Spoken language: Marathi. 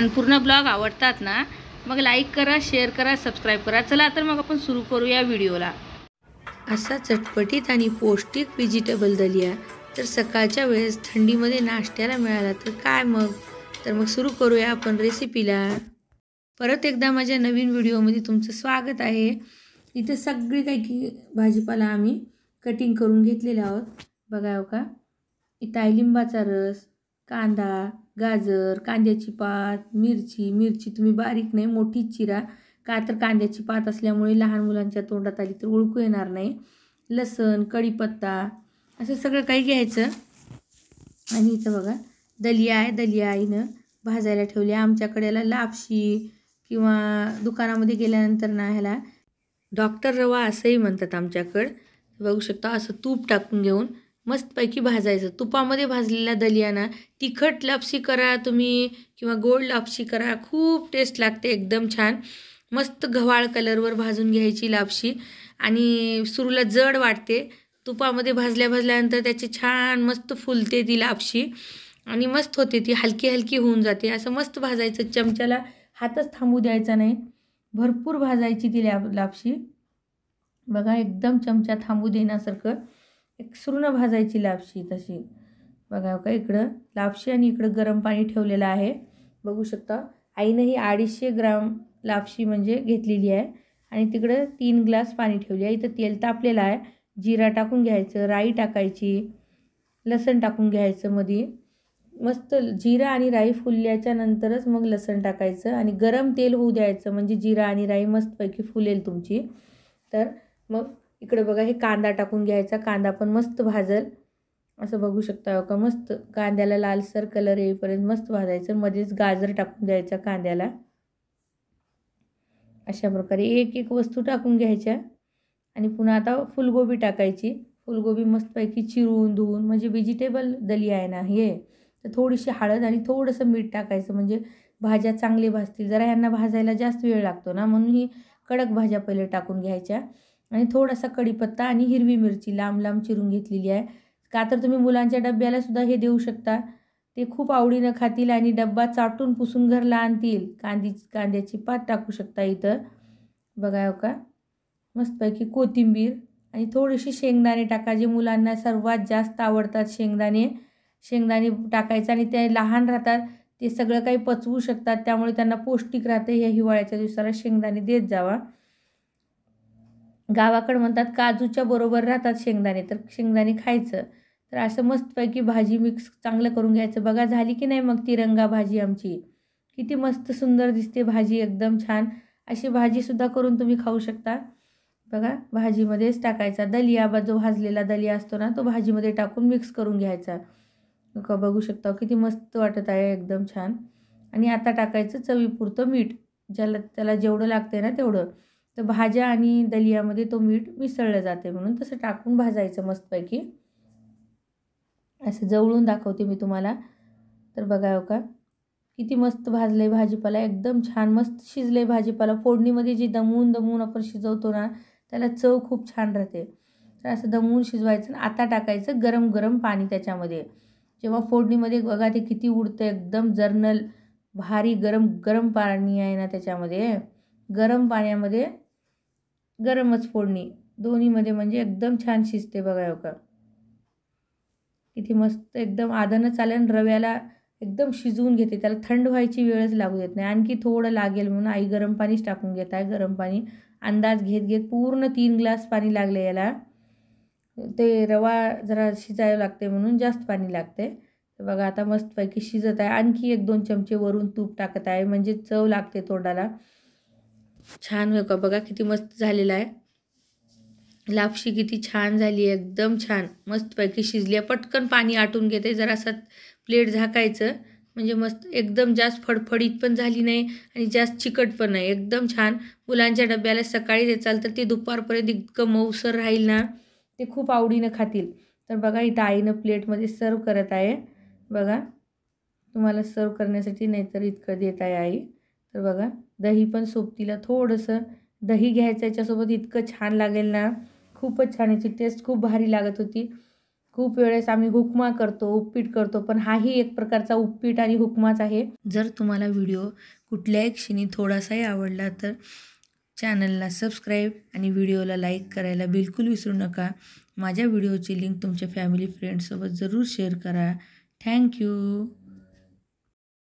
आणि पूर्ण ब्लॉग आवडतात ना मग लाईक करा शेअर करा सबस्क्राईब करा चला तर मग आपण सुरू करू या व्हिडिओला असा चटपटीत आणि पौष्टिक व्हेजिटेबल दलिया तर सकाळच्या वेळेस थंडीमध्ये नाश्त्याला मिळाला तर काय मग तर मग सुरू करूया आपण रेसिपीला परत एकदा माझ्या नवीन व्हिडिओमध्ये तुमचं स्वागत आहे इथे सगळी काही की भाजीपाला आम्ही कटिंग करून घेतलेला आहोत बघा हो का इथं लिंबाचा रस कांदा गाजर कांद्याची पात मिरची मिरची तुम्ही बारीक नाही मोठी चिरा का तर कांद्याची पात असल्यामुळे लहान मुलांच्या तोंडात आली तर ओळखू येणार नाही लसण कढीपत्ता असं सगळं काही घ्यायचं आणि इथं बघा दलिया आहे दलिया आईनं भाजायला ठेवली आमच्याकडेला लापशी किंवा दुकानामध्ये गेल्यानंतर ना ह्याला डॉक्टर रवा असंही म्हणतात आमच्याकडं बघू शकता असं तूप टाकून घेऊन मस्तपैकी भाजायचं तुपामध्ये भाजलेला दलियाना तिखट लापशी करा तुम्ही किंवा गोड लापशी करा खूप टेस्ट लागते एकदम छान मस्त गव्हाळ कलरवर भाजून घ्यायची लापशी आणि सुरूला जड वाटते तुपामध्ये भाजल्या भाजल्यानंतर त्याची छान मस्त फुलते ती लापशी आणि मस्त होते ती हलकी हलकी होऊन जाते असं मस्त भाजायचं चमच्याला हातच थांबू द्यायचा नाही भरपूर भाजायची ती लापशी बघा एकदम चमचा थांबू देण्यासारखं एक सुरण भाजायची लापशी तशी बघा का इकडं लापशी आणि इकडं गरम पाणी ठेवलेलं आहे बघू शकता आईनं ही अडीचशे ग्राम लापशी म्हणजे घेतलेली आहे आणि तिकडं तीन ग्लास पाणी ठेवली आहे इथं तेल तापलेलं आहे जिरा टाकून घ्यायचं राई टाकायची लसण टाकून घ्यायचं मध्ये मस्त जिरा आणि राई फुलल्याच्या नंतरच मग लसण टाकायचं आणि गरम तेल होऊ द्यायचं म्हणजे जिरा आणि राई मस्तपैकी फुलेल तुमची तर मग इकडे बघा हे कांदा टाकून घ्यायचा कांदा पण मस्त भाजल असं बघू शकता का मस्त कांद्याला लालसर कलर येईपर्यंत मस्त भाजायचं मध्येच गाजर टाकून द्यायचा कांद्याला अशा प्रकारे एक एक वस्तू टाकून घ्यायच्या आणि पुन्हा आता फुलगोबी टाकायची फुलगोबी मस्तपैकी चिरून धुवून म्हणजे व्हेजिटेबल दलिया आहे ना हे तर थोडीशी हळद आणि थोडंसं मीठ टाकायचं म्हणजे भाज्या चांगले भाजतील जरा यांना भाजायला जास्त वेळ लागतो ना म्हणून ही कडक भाज्या पहिले टाकून घ्यायच्या आणि थोडासा कढीपत्ता आणि हिरवी मिरची लांब लांब चिरून घेतलेली आहे का तर तुम्ही मुलांच्या डब्यालासुद्धा हे देऊ शकता ते खूप आवडीनं खातील आणि डब्बा चाटून पुसून घरला आणतील कांदी कांद्याची पात टाकू शकता इथं बघा हो का मस्तपैकी कोथिंबीर आणि थोडीशी शेंगदाणे टाका जे मुलांना सर्वात जास्त आवडतात शेंगदाणे शेंगदाणे टाकायचं आणि ते लहान राहतात ते सगळं काही पचवू शकतात त्यामुळे त्यांना पौष्टिक राहते या हिवाळ्याच्या दिवसाला शेंगदाणे देत जावा गावाकडं म्हणतात काजूच्या बरोबर राहतात शेंगदाणे तर शेंगदाणे खायचं तर असं मस्तपैकी भाजी मिक्स चांगलं करून घ्यायचं बघा झाली की नाही मग रंगा भाजी आमची किती मस्त सुंदर दिसते भाजी एकदम छान अशी भाजीसुद्धा करून तुम्ही खाऊ शकता बघा भाजीमध्येच टाकायचा दलिया बा जो भाजलेला दलिया असतो ना तो भाजीमध्ये टाकून मिक्स करून घ्यायचा का बघू शकता किती मस्त वाटत आहे एकदम छान आणि आता टाकायचं चवीपुरतं मीठ ज्याला त्याला जेवढं लागते ना तेवढं तर भाज्या आणि दलियामध्ये तो मीठ मिसळलं जाते म्हणून तसं टाकून भाजायचं मस्तपैकी असं जवळून दाखवते मी तुम्हाला तर बघा हो का किती मस्त भाजलं आहे भाजीपाला एकदम छान मस्त शिजलं आहे भाजीपाला फोडणीमध्ये जी दमवून दमवून आपण शिजवतो ना त्याला चव खूप छान राहते तर असं दमवून शिजवायचं आता टाकायचं गरम गरम पाणी त्याच्यामध्ये जेव्हा फोडणीमध्ये बघा ते किती उडतं एकदम जर्नल भारी गरम गरम पाणी आहे ना त्याच्यामध्ये गरम पाण्यामध्ये गरमच फोडणी दोन्हीमध्ये म्हणजे एकदम छान शिजते बघा हो किती मस्त एकदम आदनं चालेल रव्याला एकदम शिजवून घेते त्याला थंड व्हायची वेळच लागू देत नाही आणखी थोडं लागेल म्हणून आई गरम पाणीच टाकून घेत आहे गरम पाणी अंदाज घेत घेत पूर्ण तीन ग्लास पाणी लागले याला ते रवा जरा शिजायला लागते म्हणून जास्त पाणी लागते बघा आता मस्तपैकी शिजत आहे आणखी एक दोन चमचे वरून तूप टाकत आहे म्हणजे चव लागते तोंडाला छान हो का बघा किती मस्त झालेला आहे लापशी किती छान झाली आहे एकदम छान मस्तपैकी शिजली आहे पटकन पाणी आटून घेते जरासा प्लेट झाकायचं म्हणजे मस्त एकदम जास्त फडफडीत पण झाली नाही आणि जास्त चिकट पण नाही एकदम छान मुलांच्या डब्याला सकाळी देचाल तर ते दुपारपर्यंत इतकं मऊसर राहील ना ते खूप आवडीनं खातील तर बघा इथं आईनं प्लेटमध्ये सर्व करत आहे बघा तुम्हाला सर्व करण्यासाठी नाहीतर इतकं देत आहे आई तर बघा दही पण सोबतीला थोडंसं दही घ्यायचं याच्यासोबत इतकं छान लागेल ना खूपच छान याची टेस्ट खूप भारी लागत होती खूप वेळेस आम्ही हुकमा करतो उपपीट करतो पण हाही एक प्रकारचा उपपीट आणि हुकमाच आहे जर तुम्हाला व्हिडिओ कुठल्याही क्षणी थोडासाही आवडला तर चॅनलला सबस्क्राईब आणि व्हिडिओला लाईक करायला बिलकुल विसरू नका माझ्या व्हिडिओची लिंक तुमच्या फॅमिली फ्रेंडसोबत जरूर शेअर करा थँक्यू